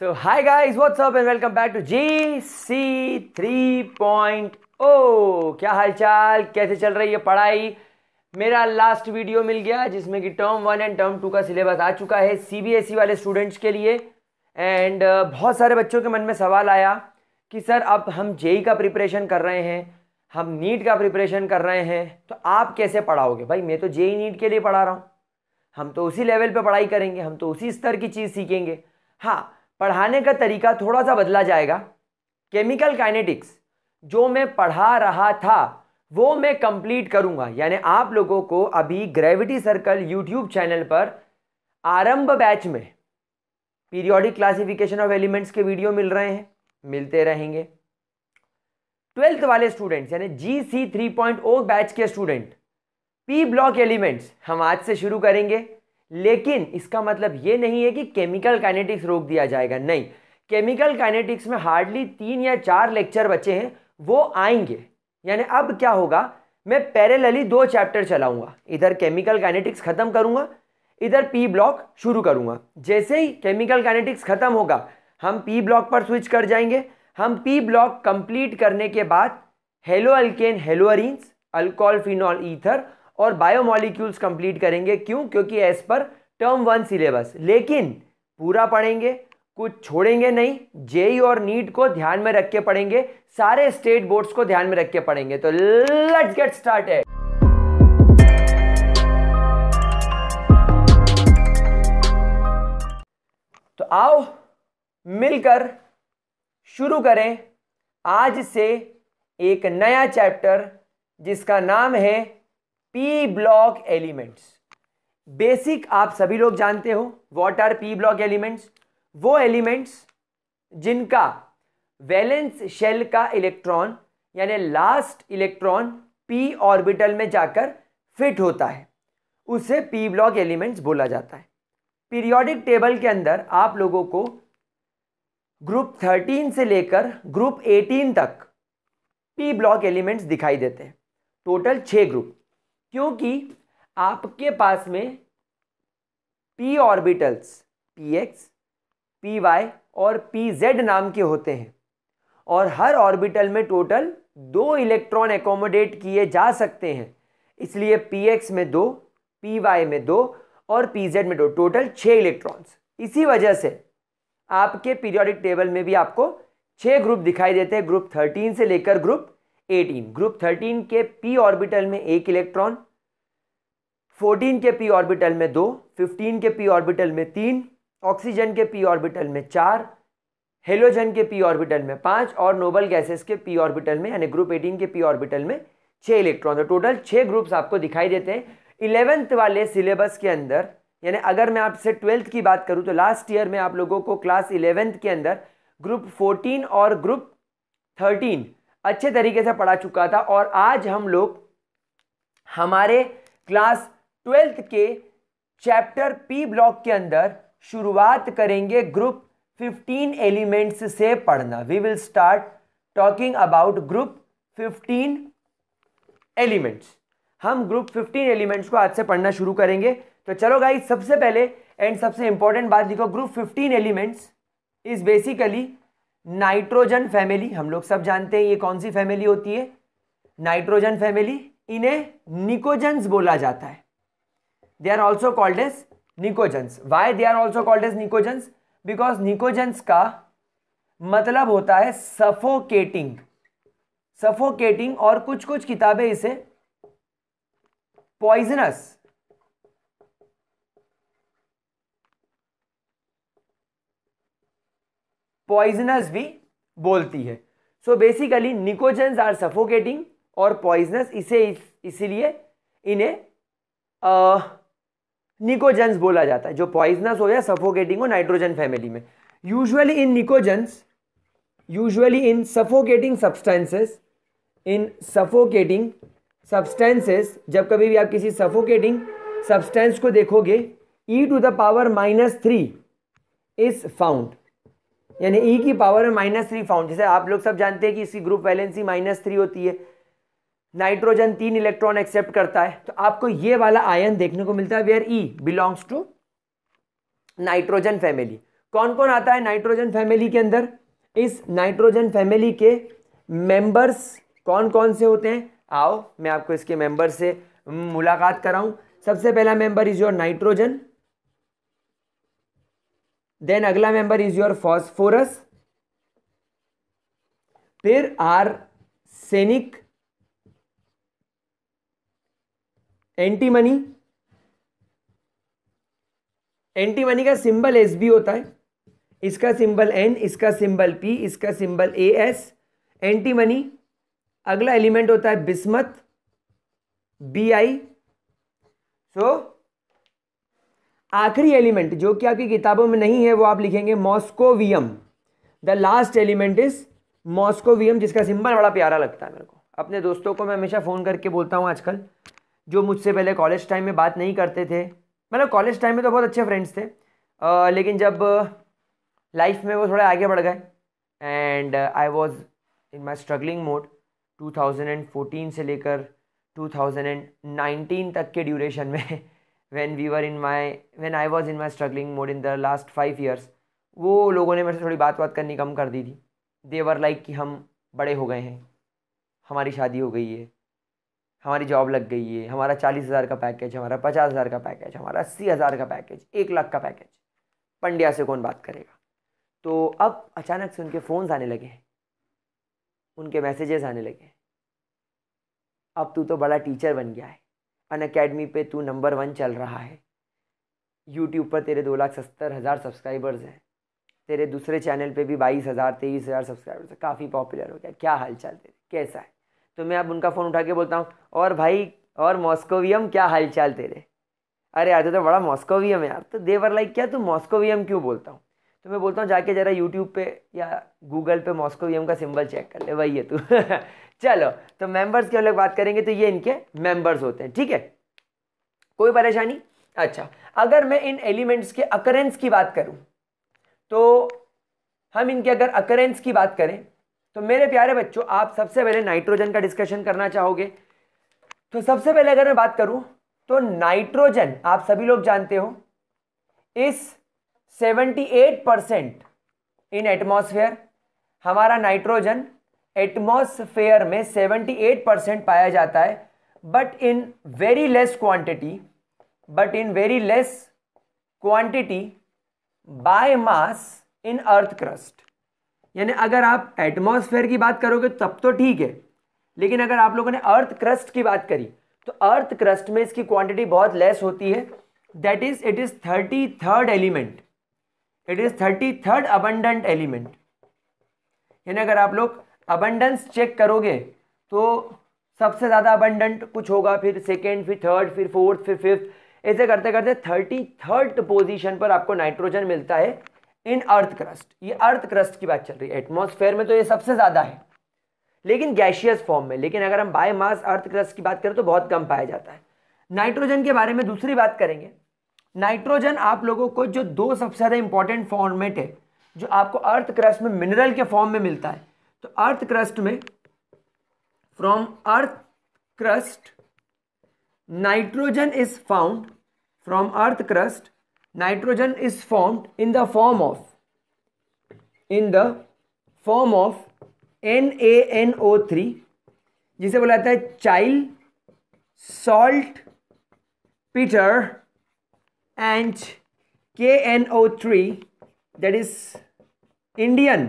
So hi guys, what's up and welcome back to GC 3.0 क्या हालचाल कैसे चल रही है पढ़ाई मेरा लास्ट वीडियो मिल गया जिसमें कि term one and term two का सिलेबस आ चुका है सीबीएसई e वाले स्टूडेंट्स के लिए एंड uh, बहुत सारे बच्चों के मन में सवाल आया कि सर अब हम जेई e का प्रिपरेशन कर रहे हैं हम नीट का प्रिपरेशन कर रहे हैं तो आप कैसे पढ़ाओगे भाई मैं तो जेई e नीट के लिए पढ़ा रहा हूँ हम तो उसी लेवल पे पढ़ाई करेंगे हम तो उसी स्तर की चीज़ सीखेंगे हाँ पढ़ाने का तरीका थोड़ा सा बदला जाएगा केमिकल काइनेटिक्स जो मैं पढ़ा रहा था वो मैं कंप्लीट करूंगा यानी आप लोगों को अभी ग्रेविटी सर्कल यूट्यूब चैनल पर आरंभ बैच में पीरियोडिक क्लासिफिकेशन ऑफ एलिमेंट्स के वीडियो मिल रहे हैं मिलते रहेंगे ट्वेल्थ वाले स्टूडेंट्स यानी G C three point O batch के स्टूडेंट पी ब्लॉक एलिमेंट्स हम आज से शुरू करेंगे लेकिन इसका मतलब ये नहीं है कि केमिकल काइनेटिक्स रोक दिया जाएगा नहीं केमिकल काइनेटिक्स में हार्डली तीन या चार लेक्चर बचे हैं वो आएंगे यानी अब क्या होगा मैं पैरेलली दो चैप्टर चलाऊंगा इधर केमिकल काइनेटिक्स ख़त्म करूंगा इधर पी ब्लॉक शुरू करूंगा जैसे ही केमिकल काइनेटिक्स ख़त्म होगा हम पी ब्लॉक पर स्विच कर जाएंगे हम पी ब्लॉक कंप्लीट करने के बाद haloalkane halo alcohol phenol ether और बायोमोलिक्यूल्स कंप्लीट करेंगे क्यों क्योंकि as per term one syllabus लेकिन पूरा पढ़ेंगे कुछ छोड़ेंगे नहीं जेई और नीट को ध्यान में रख के पढ़ेंगे सारे स्टेट बोर्ड्स को ध्यान में रख के पढ़ेंगे तो लेट्स गेट स्टार्टेड तो आओ मिलकर शुरू करें आज से एक नया चैप्टर जिसका नाम है पी ब्लॉक एलिमेंट्स बेसिक आप सभी लोग जानते हो what are P block elements वो एलिमेंट्स जिनका वैलेंस शेल का इलेक्ट्रॉन यानी लास्ट इलेक्ट्रॉन पी ऑर्बिटल में जाकर फिट होता है उसे पी ब्लॉक एलिमेंट्स बोला जाता है पीरियोडिक टेबल के अंदर आप लोगों को ग्रुप थर्टीन से लेकर ग्रुप एटीन तक पी ब्लॉक एलिमेंट्स दिखाई देते हैं टोटल छः ग्रुप क्योंकि आपके पास में P orbitals P X P Y और पी जेड नाम के होते हैं और हर ऑर्बिटल में टोटल दो इलेक्ट्रॉन एकोमोडेट किए जा सकते हैं इसलिए पी एक्स में दो पी वाई में दो और पी जेड में दो टोटल छः इलेक्ट्रॉन्स इसी वजह से आपके पीरियोडिक टेबल में भी आपको छः ग्रुप दिखाई देते हैं ग्रुप थर्टीन से लेकर ग्रुप एटीन ग्रुप थर्टीन के पी ऑर्बिटल में एक इलेक्ट्रॉन फोर्टीन के पी ऑर्बिटल में दो फिफ्टीन के पी ऑर्बिटल में तीन ऑक्सीजन के पी ऑर्बिटल में चार हेलोजन के पी ऑर्बिटल में पाँच और नोबल गैसेस के पी ऑर्बिटल में यानी ग्रुप एटीन के पी ऑर्बिटल में छः इलेक्ट्रॉन तो टोटल छः ग्रुप्स आपको दिखाई देते हैं इलेवेंथ वाले सिलेबस के अंदर यानी अगर मैं आपसे ट्वेल्थ की बात करूँ तो लास्ट ईयर में आप लोगों को क्लास इलेवेंथ के अंदर ग्रुप फोर्टीन और ग्रुप थर्टीन अच्छे तरीके से पढ़ा चुका था और आज हम लोग हमारे क्लास ट्वेल्थ के चैप्टर पी ब्लॉक के अंदर शुरुआत करेंगे ग्रुप फिफ्टीन एलिमेंट्स से पढ़ना we will start talking about group fifteen elements हम ग्रुप फिफ्टीन एलिमेंट्स को आज से पढ़ना शुरू करेंगे तो चलो गाई सबसे पहले एंड सबसे इंपॉर्टेंट बात लिखो group fifteen elements is basically nitrogen family हम लोग सब जानते हैं ये कौन सी फैमिली होती है नाइट्रोजन फैमिली इन्हें निकोजेंस बोला जाता है they are also called as pnictogens why they are also called as pnictogens because pnictogens का मतलब होता है सफोकेटिंग सफोकेटिंग और कुछ कुछ किताबें इसे पॉइजनस पॉइजनस भी बोलती है so basically pnictogens are suffocating और पॉइजनस इसे इसीलिए इन्हें निकोजेंस बोला जाता है जो पॉइजनस हो या सफोकेटिंग हो नाइट्रोजन फैमिली में usually in pnictogens usually in suffocating substances in suffocating substances जब कभी भी आप किसी सफोकेटिंग सब्सटेंस को देखोगे E to the power minus three is found यानी ई e की पावर में माइनस थ्री फाउंड जैसे आप लोग सब जानते हैं कि इसकी ग्रुप वैलेंसी माइनस थ्री होती है नाइट्रोजन तीन इलेक्ट्रॉन एक्सेप्ट करता है तो आपको ये वाला आयन देखने को मिलता है where E belongs to nitrogen family कौन कौन आता है नाइट्रोजन फैमिली के अंदर इस नाइट्रोजन फैमिली के मेंबर्स कौन कौन से होते हैं आओ मैं आपको इसके मेंबर से मुलाकात कराऊं सबसे पहला member is your nitrogen then अगला मेंबर इज योर फॉस्फोरस फिर आर आर्सेनिक एंटीमनी एंटीमनी का सिंबल एस बी होता है इसका सिंबल एन इसका सिंबल पी इसका सिंबल ए एस एंटीमनी अगला एलिमेंट होता है बिस्मत बी आई सो आखिरी एलिमेंट जो कि आपकी किताबों में नहीं है वो आप लिखेंगे moscovium the last element is moscovium जिसका सिंबल बड़ा प्यारा लगता है मेरे को अपने दोस्तों को मैं हमेशा फ़ोन करके बोलता हूँ आजकल जो मुझसे पहले कॉलेज टाइम में बात नहीं करते थे मतलब कॉलेज टाइम में तो बहुत अच्छे फ्रेंड्स थे आ, लेकिन जब लाइफ में वो थोड़े आगे बढ़ गए and I was in my struggling mode 2014 से लेकर 2019 तक के ड्यूरेशन में when we were in my when I was in my struggling mode in the last five years वो लोगों ने मेरे से थोड़ी बात बात करनी कम कर दी थी देवर लाइक like कि हम बड़े हो गए हैं हमारी शादी हो गई है हमारी जॉब लग गई है हमारा चालीस हज़ार का पैकेज हमारा पचास हज़ार का पैकेज हमारा अस्सी हज़ार का पैकेज एक लाख का पैकेज पंड्या से कौन बात करेगा तो अब अचानक से उनके फ़ोन्स आने लगे हैं उनके मैसेजेस आने लगे हैं अब तू तो बड़ा टीचर बन गया है अन अकेडमी पे तू नंबर वन चल रहा है यूट्यूब पर तेरे दो लाख सत्तर हज़ार सब्सक्राइबर्स हैं तेरे दूसरे चैनल पे भी बाईस हज़ार तेईस हज़ार सब्सक्राइबर्स हैं काफ़ी पॉपुलर हो गया क्या हाल चाल तेरे कैसा है तो मैं अब उनका फ़ोन उठा के बोलता हूँ और भाई और मॉस्कोवियम क्या हाल चाल तेरे अरे यार तो बड़ा मॉस्कोवियम है यार तो देवर लाइक क्या तू मॉस्कोवियम क्यों बोलता हूँ तो मैं बोलता हूँ जाके ज़रा यूट्यूब पे या गूगल पे मॉस्कोवियम का सिंबल चेक कर ले वही है तू चलो तो मेंबर्स की हम लोग बात करेंगे तो ये इनके मेंबर्स होते हैं ठीक है कोई परेशानी अच्छा अगर मैं इन एलिमेंट्स के अकरेंस की बात करूं तो हम इनके अगर अकरेंस की बात करें तो मेरे प्यारे बच्चों आप सबसे पहले नाइट्रोजन का डिस्कशन करना चाहोगे तो सबसे पहले अगर मैं बात करूं तो नाइट्रोजन आप सभी लोग जानते हो इस 78 परसेंट इन एटमोसफियर हमारा नाइट्रोजन एटमोसफेयर में 78 परसेंट पाया जाता है but in very less quantity but in very less quantity by mass in earth crust यानी अगर आप एटमोसफेयर की बात करोगे तब तो ठीक है लेकिन अगर आप लोगों ने अर्थ क्रस्ट की बात करी तो अर्थ क्रस्ट में इसकी क्वांटिटी बहुत लेस होती है that is it is thirty third element it is thirty third abundant element यानी अगर आप लोग अबंडेंस चेक करोगे तो सबसे ज़्यादा अबंडेंट कुछ होगा फिर सेकेंड फिर थर्ड फिर फोर्थ फिर फिफ्थ ऐसे करते करते थर्टी थर्ड पोजिशन पर आपको नाइट्रोजन मिलता है इन अर्थ क्रस्ट ये अर्थ क्रस्ट की बात चल रही है एटमोस्फेयर में तो ये सबसे ज़्यादा है लेकिन गैशियस फॉर्म में लेकिन अगर हम बायोमास अर्थ क्रस्ट की बात करें तो बहुत कम पाया जाता है नाइट्रोजन के बारे में दूसरी बात करेंगे नाइट्रोजन आप लोगों को जो दो सबसे ज़्यादा इंपॉर्टेंट फॉर्मेट है जो आपको अर्थ क्रस्ट में मिनरल के फॉर्म में मिलता है तो अर्थ क्रस्ट में from earth crust nitrogen is found from earth crust nitrogen is found in the form of in the form of N A N O three जिसे बोला जाता है Chile saltpetre and K N O three that is Indian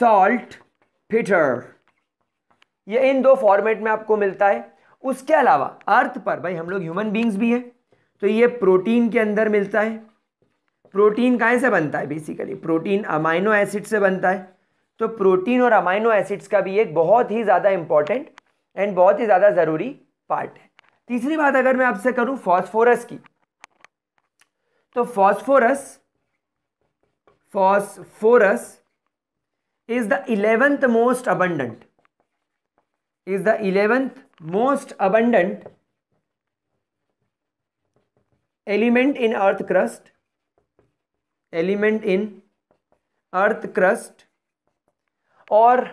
saltpetre ये इन दो format में आपको मिलता है उसके अलावा अर्थ पर भाई हम लोग ह्यूमन बींग्स भी हैं तो ये प्रोटीन के अंदर मिलता है प्रोटीन कहाँ से बनता है बेसिकली प्रोटीन अमाइनो एसिड से बनता है तो प्रोटीन और अमाइनो एसिड्स का भी एक बहुत ही ज़्यादा इम्पॉर्टेंट एंड बहुत ही ज़्यादा ज़रूरी पार्ट है तीसरी बात अगर मैं आपसे करूँ फॉस्फोरस की तो phosphorus phosphorus is the 11th most abundant is the 11th most abundant element in earth crust element in earth crust और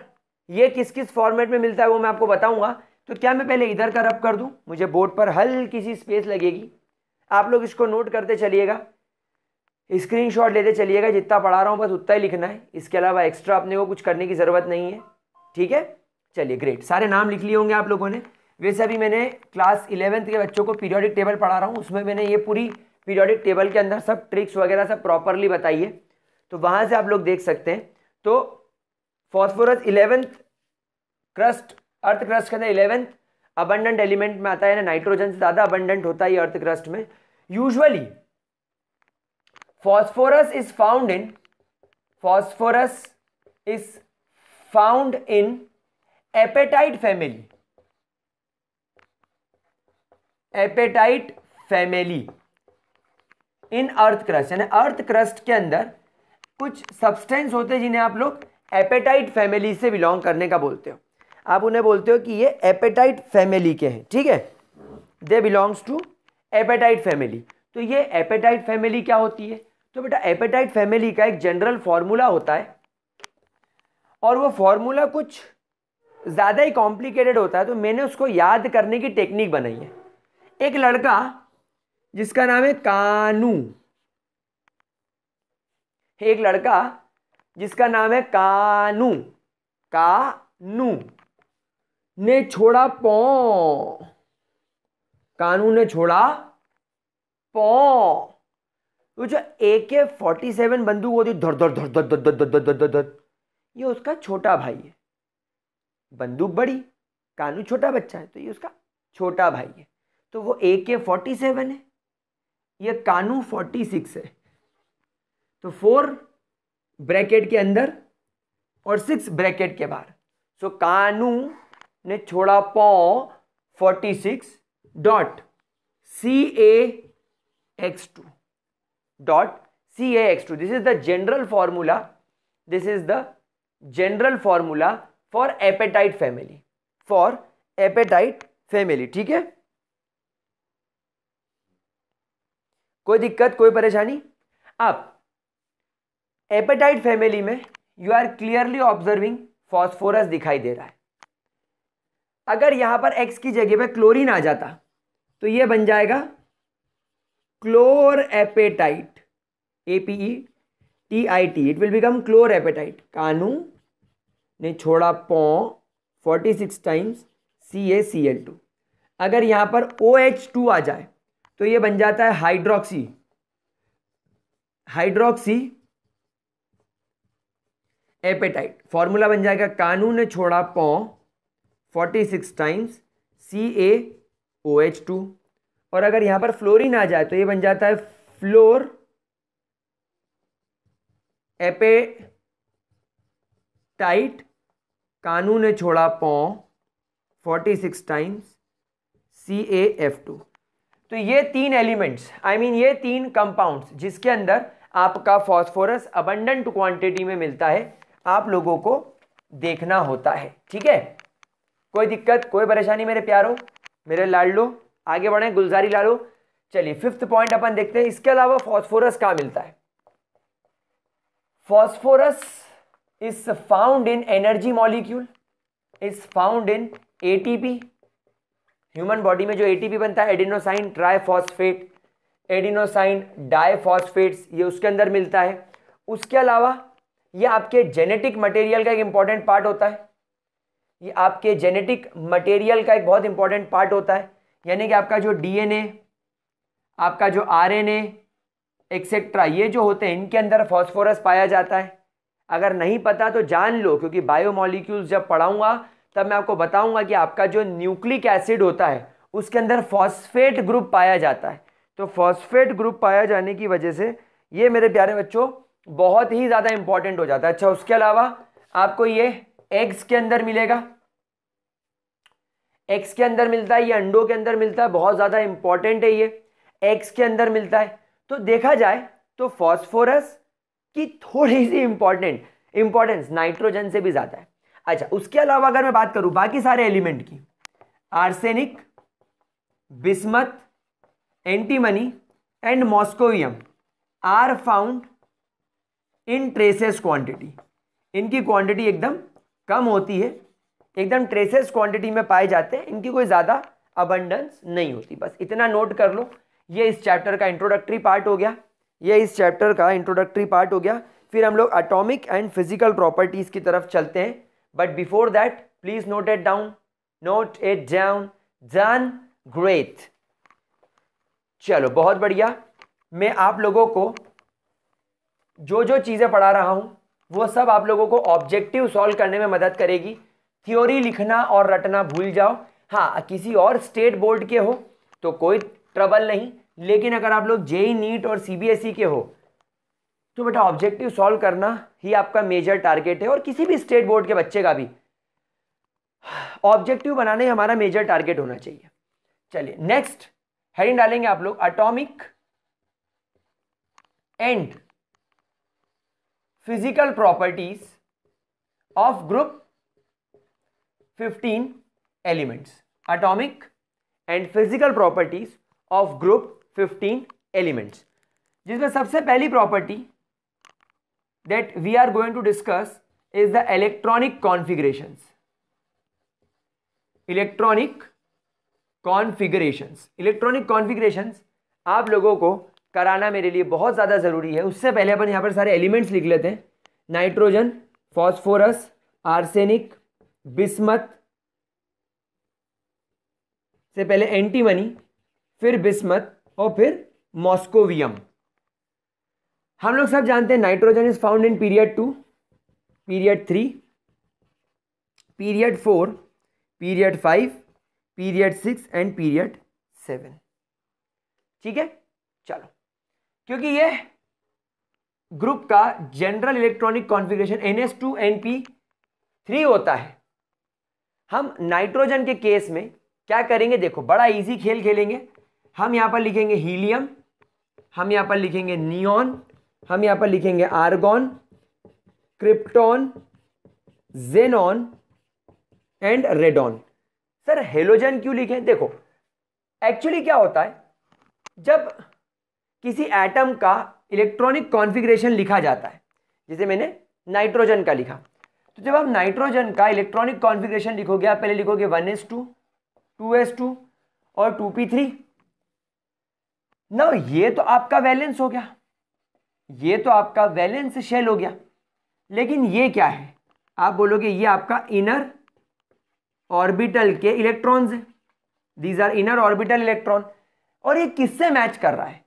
ये किस किस फॉर्मेट में मिलता है वो मैं आपको बताऊंगा तो क्या मैं पहले इधर का रब कर दूं मुझे बोर्ड पर हल्की सी स्पेस लगेगी आप लोग इसको नोट करते चलिएगा स्क्रीनशॉट लेते चलिएगा जितना पढ़ा रहा हूँ बस उतना ही लिखना है इसके अलावा एक्स्ट्रा अपने को कुछ करने की ज़रूरत नहीं है ठीक है चलिए ग्रेट सारे नाम लिख लिए होंगे आप लोगों ने वैसे अभी मैंने क्लास इलेवेंथ के बच्चों को पीरियोडिक टेबल पढ़ा रहा हूँ उसमें मैंने ये पूरी पीरियोडिक टेबल के अंदर सब ट्रिक्स वगैरह सब प्रॉपरली बताई है तो वहाँ से आप लोग देख सकते हैं तो phosphorus eleventh crust earth crust के अंदर इलेवेंथ अबंडेंट एलिमेंट में आता है ना नाइट्रोजन से ज़्यादा अबंडेंट होता है अर्थ क्रस्ट में usually phosphorus is found in phosphorus is found in apatite family apatite family in earth crust यानी अर्थ क्रस्ट के अंदर कुछ सब्सटेंस होते हैं जिन्हें आप लोग एपेटाइट फैमिली से बिलोंग करने का बोलते हो आप उन्हें बोलते हो कि ये एपेटाइट फैमिली के हैं ठीक है they belongs to apatite family तो ये एपेटाइट फैमिली क्या होती है तो बेटा एपेटाइट फैमिली का एक जनरल फार्मूला होता है और वो फॉर्मूला कुछ ज़्यादा ही कॉम्प्लिकेटेड होता है तो मैंने उसको याद करने की टेक्निक बनाई है एक लड़का जिसका नाम है कानू एक लड़का जिसका नाम है कानू कानू ने छोड़ा पौ कानू ने छोड़ा पौ वो जो ए के फोर्टी सेवन बंदूक होती धर धर धर धर धर धर धर धर धर धर ये उसका छोटा भाई है बंदूक बड़ी कानू छोटा बच्चा है तो ये उसका छोटा भाई है तो वो ए के फोर्टी सेवन है ये कानू फोर्टी सिक्स है तो फोर ब्रैकेट के अंदर और सिक्स ब्रैकेट के बाहर सो कानू ने छोड़ा पौ forty six dot C A X two dot CaX2. This is the general formula. This is the general formula for appetite family. For appetite family. ठीक है कोई दिक्कत कोई परेशानी अब एपेटाइट फैमिली में you are clearly observing phosphorus दिखाई दे रहा है अगर यहाँ पर एक्स की जगह पर क्लोरीन आ जाता तो ये बन जाएगा I T it will become chlorapatite कानू ने छोड़ा पौ six times C A C L two अगर यहाँ पर ओ एच टू आ जाए तो ये बन जाता है हाइड्रोक्सी हाइड्रोक्सी एपेटाइट फॉर्मूला बन जाएगा कानू ने छोड़ा पौ six times C A O H two और अगर यहां पर फ्लोरिन आ जाए तो ये बन जाता है फ्लोर एपे टाइट कानू ने छोड़ा पौ forty six times C A F two तो ये तीन एलिमेंट्स आई मीन ये तीन कंपाउंड्स जिसके अंदर आपका फॉस्फोरस अबंडेंट क्वांटिटी में मिलता है आप लोगों को देखना होता है ठीक है कोई दिक्कत कोई परेशानी मेरे प्यारो मेरे लाडलो आगे बढ़े गुलजारी लालो चलिए फिफ्थ पॉइंट अपन देखते हैं इसके अलावा फॉस्फोरस कहाँ मिलता है phosphorus is found in energy molecule is found in a human body में जो एटीपी बनता है एडिनोसाइन ट्राइफॉस्फेट एडिनोसाइन डाइफॉस्फेट्स ये उसके अंदर मिलता है उसके अलावा ये आपके जेनेटिक मटेरियल का एक इंपॉर्टेंट पार्ट होता है ये आपके जेनेटिक मटेरियल का एक बहुत इंपॉर्टेंट पार्ट होता है यानी कि आपका जो डीएनए आपका जो आरएनए एक्सेट्रा ये जो होते हैं इनके अंदर फॉस्फोरस पाया जाता है अगर नहीं पता तो जान लो क्योंकि बायोमोलिक्यूल्स जब पढ़ाऊंगा तब मैं आपको बताऊंगा कि आपका जो न्यूक्लिक एसिड होता है उसके अंदर फॉस्फेट ग्रुप पाया जाता है तो फॉस्फेट ग्रुप पाया जाने की वजह से ये मेरे प्यारे बच्चों बहुत ही ज़्यादा इंपॉर्टेंट हो जाता है अच्छा उसके अलावा आपको ये एग्स के अंदर मिलेगा एक्स के अंदर मिलता है या अंडों के अंदर मिलता है बहुत ज़्यादा इंपॉर्टेंट है ये एक्स के अंदर मिलता है तो देखा जाए तो फॉस्फोरस की थोड़ी सी इंपॉर्टेंट इंपॉर्टेंस नाइट्रोजन से भी ज़्यादा है अच्छा उसके अलावा अगर मैं बात करूँ बाकी सारे एलिमेंट की arsenic bismuth antimony and moscovium are found in traces quantity इनकी क्वांटिटी एकदम कम होती है एकदम ट्रेसेस क्वांटिटी में पाए जाते हैं इनकी कोई ज़्यादा अबंडेंस नहीं होती बस इतना नोट कर लो ये इस चैप्टर का इंट्रोडक्टरी पार्ट हो गया ये इस चैप्टर का इंट्रोडक्टरी पार्ट हो गया फिर हम लोग अटोमिक एंड फिजिकल प्रॉपर्टीज़ की तरफ चलते हैं but before that please note it down note it down done great चलो बहुत बढ़िया मैं आप लोगों को जो जो चीज़ें पढ़ा रहा हूँ वो सब आप लोगों को ऑब्जेक्टिव सॉल्व करने में मदद करेगी थ्योरी लिखना और रटना भूल जाओ हाँ किसी और स्टेट बोर्ड के हो तो कोई ट्रबल नहीं लेकिन अगर आप लोग जेई e e नीट और सीबीएसई e के हो तो बेटा ऑब्जेक्टिव सॉल्व करना ही आपका मेजर टारगेट है और किसी भी स्टेट बोर्ड के बच्चे का भी ऑब्जेक्टिव बनाने हमारा मेजर टारगेट होना चाहिए चलिए नेक्स्ट हेडिंग डालेंगे आप लोग atomic and physical properties of group fifteen elements atomic and physical properties of group fifteen elements जिसमें सबसे पहली property that we are going to discuss is the electronic configuration electronic configuration electronic configuration आप लोगों को कराना मेरे लिए बहुत ज़्यादा ज़रूरी है उससे पहले अपन यहाँ पर सारे एलिमेंट्स लिख लेते हैं नाइट्रोजन फॉस्फोरस आर्सेनिक बिस्मत से पहले एंटीमनी फिर बिस्मत और फिर मॉस्कोवियम हम लोग सब जानते हैं nitrogen is found in period two period three period four period five period six and period seven ठीक है चलो क्योंकि ये ग्रुप का general electronic configuration n s two n p three होता है हम नाइट्रोजन के केस में क्या करेंगे देखो बड़ा इजी खेल खेलेंगे हम यहाँ पर लिखेंगे हीलियम हम यहाँ पर लिखेंगे नियॉन हम यहाँ पर लिखेंगे argon krypton xenon and radon sir halogen क्यों लिखें देखो एक्चुअली क्या होता है जब किसी एटम का इलेक्ट्रॉनिक कॉन्फ़िगरेशन लिखा जाता है जैसे मैंने नाइट्रोजन का लिखा तो जब आप नाइट्रोजन का इलेक्ट्रॉनिक कॉन्फिग्रेशन लिखोगे आप पहले लिखोगे one s two two s two और टू पी थ्री ना ये तो आपका वैलेंस हो गया ये तो आपका वैलेंस शेल हो गया लेकिन ये क्या है आप बोलोगे ये आपका इनर ऑर्बिटल के इलेक्ट्रॉन्स है these are inner orbital electron और ये किससे मैच कर रहा है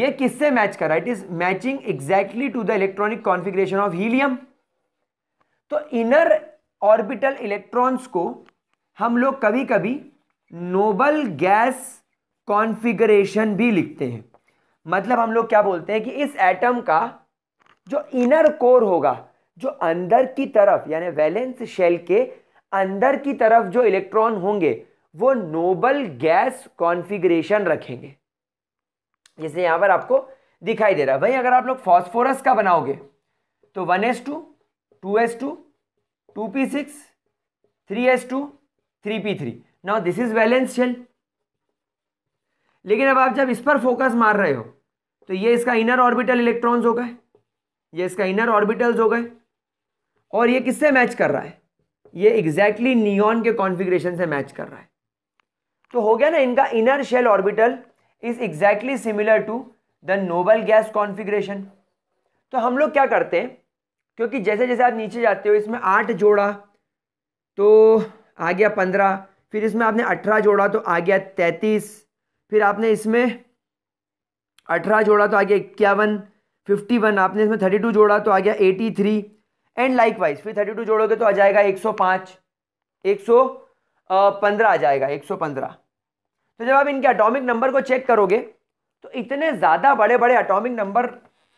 ये किससे मैच कर रहा है it is matching exactly to the electronic configuration of helium तो इनर ऑर्बिटल इलेक्ट्रॉन्स को हम लोग कभी कभी नोबल गैस कॉन्फ़िगरेशन भी लिखते हैं मतलब हम लोग क्या बोलते हैं कि इस एटम का जो इनर कोर होगा जो अंदर की तरफ यानी वैलेंस शेल के अंदर की तरफ जो इलेक्ट्रॉन होंगे वो नोबल गैस कॉन्फ़िगरेशन रखेंगे जैसे यहाँ पर आपको दिखाई दे रहा है वहीं अगर आप लोग फॉस्फोरस का बनाओगे तो one s two two s two two p six three s two three p three now this is valence shell लेकिन अब आप जब इस पर फोकस मार रहे हो तो ये इसका इनर ऑर्बिटल इलेक्ट्रॉन्स हो गए ये इसका इनर ऑर्बिटल्स हो गए और ये किससे मैच कर रहा है ये एग्जैक्टली exactly नियॉन के कॉन्फ़िगरेशन से मैच कर रहा है तो हो गया ना इनका inner shell orbital is exactly similar to the noble gas configuration तो हम लोग क्या करते हैं क्योंकि जैसे जैसे आप नीचे जाते हो इसमें आठ जोड़ा तो आ गया पंद्रह फिर इसमें आपने अठारह जोड़ा तो आ गया तैंतीस फिर आपने इसमें अठारह जोड़ा तो आ गया इक्यावन फिफ्टी वन आपने इसमें थर्टी टू जोड़ा तो आ गया eighty three and likewise फिर थर्टी टू जोड़ोगे तो आ जाएगा एक सौ पाँच एक सौ पंद्रह आ जाएगा एक सौ पंद्रह तो जब आप इनके अटोमिक नंबर को चेक करोगे तो इतने ज़्यादा बड़े बड़े अटोमिक नंबर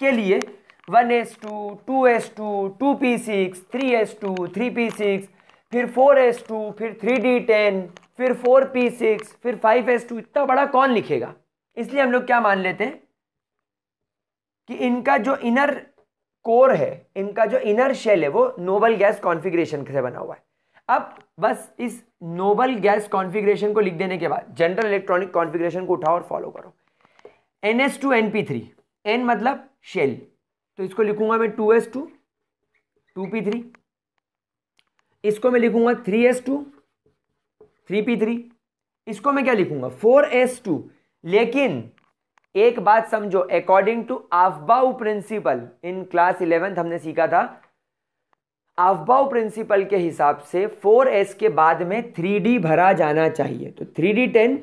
के लिए one s two two s two two p six three s two three p six फिर फोर एस टू फिर थ्री डी टेन फिर फोर पी सिक्स फिर फाइव एस टू इतना बड़ा कौन लिखेगा इसलिए हम लोग क्या मान लेते हैं कि इनका जो इनर कोर है इनका जो इनर शेल है वो नोबल गैस कॉन्फिग्रेशन से बना हुआ है अब बस इस नोबल गैस कॉन्फिग्रेशन को लिख देने के बाद जनरल इलेक्ट्रॉनिक कॉन्फिग्रेशन को उठाओ और फॉलो करो n s two n p three n मतलब शेल तो इसको लिखूंगा मैं two s two two p three इसको मैं लिखूंगा three s two three p three इसको मैं क्या लिखूंगा फोर एस टू लेकिन एक बात समझो according to Aufbau principle in class eleventh हमने सीखा था आफबाउ प्रिंसिपल के हिसाब से 4s के बाद में 3d भरा जाना चाहिए तो 3d10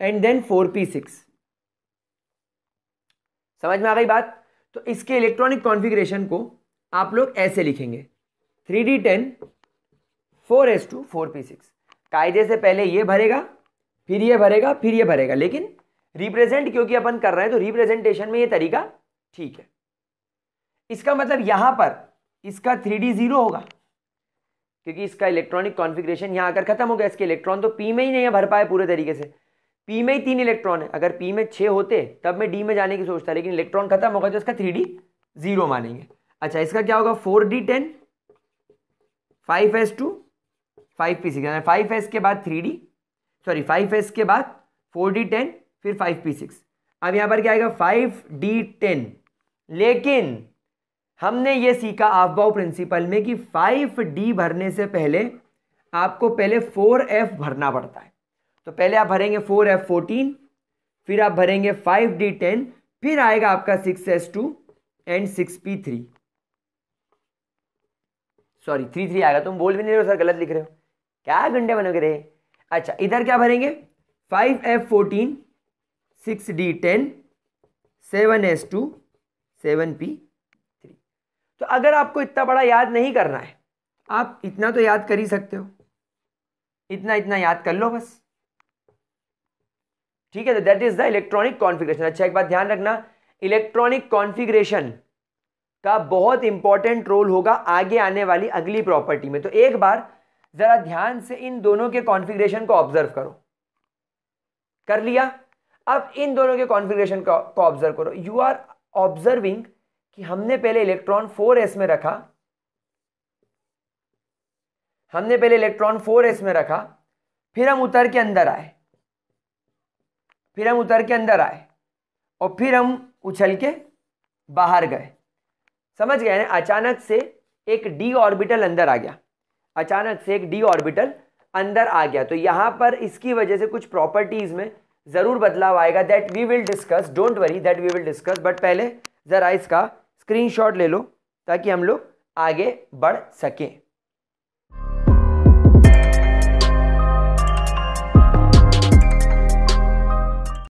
एंड देन 4p6 समझ में आ गई बात तो इसके इलेक्ट्रॉनिक कॉन्फिग्रेशन को आप लोग ऐसे लिखेंगे three d ten four s two four p six कायदे से पहले ये भरेगा फिर ये भरेगा फिर ये भरेगा लेकिन रिप्रेजेंट क्योंकि अपन कर रहे हैं तो रिप्रेजेंटेशन में ये तरीका ठीक है इसका मतलब यहां पर इसका थ्री डी जीरो होगा क्योंकि इसका इलेक्ट्रॉनिक कॉन्फिग्रेशन यहां आकर खत्म हो गया इसके इलेक्ट्रॉन तो पी में ही नहीं है भर पाए पूरे तरीके से पी में ही तीन इलेक्ट्रॉन है अगर पी में छः होते तब मैं डी में जाने की सोचता लेकिन इलेक्ट्रॉन खत्म होगा तो इसका थ्री डी जीरो मानेंगे अच्छा इसका क्या होगा four d ten five s two five p six five s के बाद three d sorry five s के बाद फोर डी टेन फिर फाइव पी सिक्स अब यहाँ पर क्या आएगा फाइव डी टेन लेकिन हमने ये सीखा आफबाव प्रिंसिपल में कि फाइव डी भरने से पहले आपको पहले फोर एफ भरना पड़ता है तो पहले आप भरेंगे फोर एफ फोर्टीन फिर आप भरेंगे फाइव डी टेन फिर आएगा आपका six s two and six p three sorry three three आएगा तुम बोल भी नहीं रहे हो सर गलत लिख रहे हो क्या घंटे बनोगे रे अच्छा इधर क्या भरेंगे five f fourteen six d ten seven s two seven p three तो अगर आपको इतना बड़ा याद नहीं करना है आप इतना तो याद कर ही सकते हो इतना इतना याद कर लो बस ठीक है that is the electronic configuration अच्छा एक बात ध्यान रखना इलेक्ट्रॉनिक कॉन्फिग्रेशन का बहुत इंपॉर्टेंट रोल होगा आगे आने वाली अगली प्रॉपर्टी में तो एक बार ज़रा ध्यान से इन दोनों के कॉन्फिग्रेशन को ऑब्जर्व करो कर लिया अब इन दोनों के कॉन्फिग्रेशन को ऑब्जर्व करो यू आर ऑब्जर्विंग कि हमने पहले इलेक्ट्रॉन एस में रखा हमने पहले इलेक्ट्रॉन एस में रखा फिर हम उतर के अंदर आए फिर हम उतर के अंदर आए और फिर हम उछल के बाहर गए समझ गए ना अचानक से एक डी ऑर्बिटल अंदर आ गया अचानक से एक डी ऑर्बिटल अंदर आ गया तो यहाँ पर इसकी वजह से कुछ प्रॉपर्टीज़ में ज़रूर बदलाव आएगा that we will discuss don't worry that we will discuss but पहले ज़रा इसका स्क्रीनशॉट ले लो ताकि हम लोग आगे बढ़ सकें